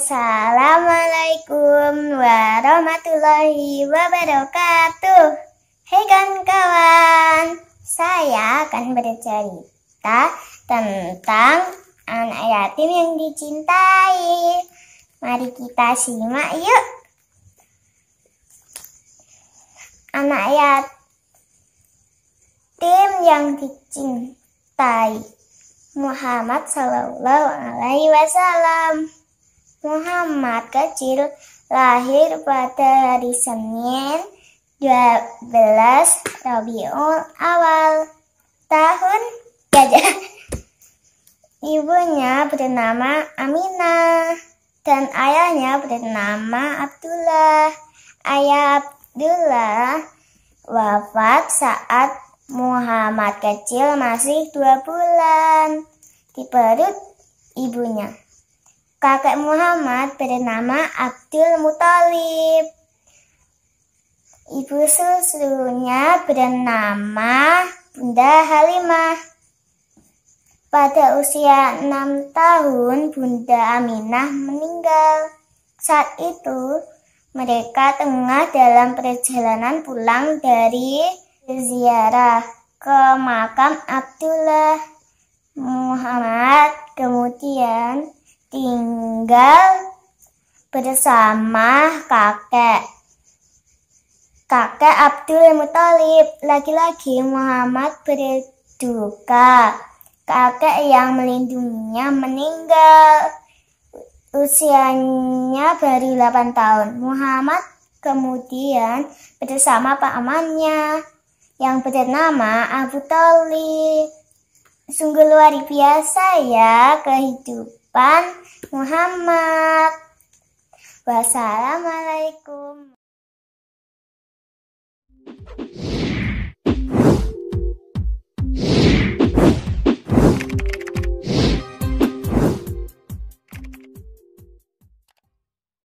Assalamualaikum warahmatullahi wabarakatuh Hei hey kawan-kawan Saya akan bercerita tentang anak yatim yang dicintai Mari kita simak yuk Anak yatim yang dicintai Muhammad Sallallahu Alaihi Wasallam Muhammad kecil lahir pada hari Senin 12 Rabiul Awal tahun gajah. Ibunya bernama Aminah dan ayahnya bernama Abdullah. Ayah Abdullah wafat saat Muhammad kecil masih dua bulan di perut ibunya. Kakek Muhammad bernama Abdul Muthalib. Ibu susunya bernama Bunda Halimah. Pada usia enam tahun, Bunda Aminah meninggal. Saat itu, mereka tengah dalam perjalanan pulang dari ziarah ke makam Abdul. tinggal bersama kakek. Kakek Abdul Muthalib, laki-laki Muhammad berduka. Kakek yang melindunginya meninggal. Usianya baru 8 tahun. Muhammad kemudian bersama pamannya yang bernama Abu Talib. Sungguh luar biasa ya kehidupan Pan Muhammad. Wassalamualaikum.